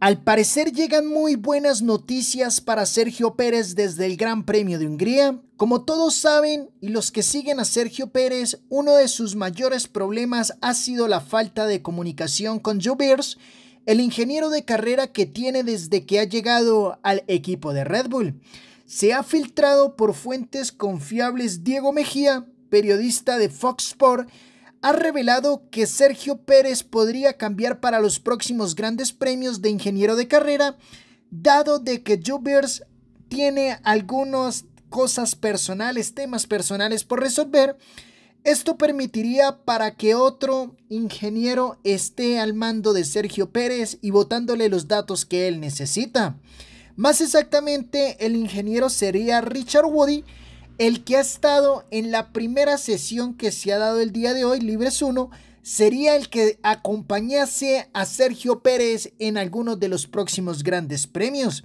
Al parecer llegan muy buenas noticias para Sergio Pérez desde el Gran Premio de Hungría. Como todos saben y los que siguen a Sergio Pérez, uno de sus mayores problemas ha sido la falta de comunicación con Beers, el ingeniero de carrera que tiene desde que ha llegado al equipo de Red Bull. Se ha filtrado por fuentes confiables Diego Mejía, periodista de Fox Sport, ha revelado que Sergio Pérez podría cambiar para los próximos grandes premios de ingeniero de carrera, dado de que Jubers tiene algunas cosas personales, temas personales por resolver. Esto permitiría para que otro ingeniero esté al mando de Sergio Pérez y botándole los datos que él necesita. Más exactamente, el ingeniero sería Richard Woody, el que ha estado en la primera sesión que se ha dado el día de hoy, Libres 1, sería el que acompañase a Sergio Pérez en algunos de los próximos grandes premios.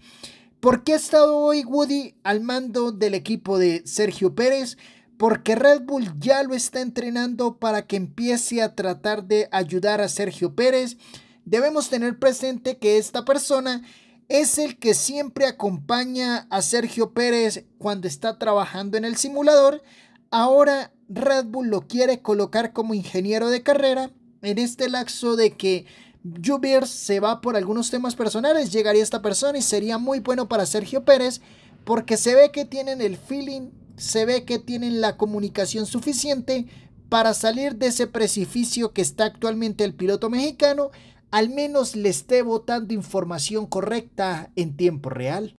¿Por qué ha estado hoy Woody al mando del equipo de Sergio Pérez? Porque Red Bull ya lo está entrenando para que empiece a tratar de ayudar a Sergio Pérez. Debemos tener presente que esta persona es el que siempre acompaña a Sergio Pérez cuando está trabajando en el simulador. Ahora Red Bull lo quiere colocar como ingeniero de carrera en este laxo de que Jubier se va por algunos temas personales, llegaría esta persona y sería muy bueno para Sergio Pérez porque se ve que tienen el feeling, se ve que tienen la comunicación suficiente para salir de ese precipicio que está actualmente el piloto mexicano, al menos le esté botando información correcta en tiempo real.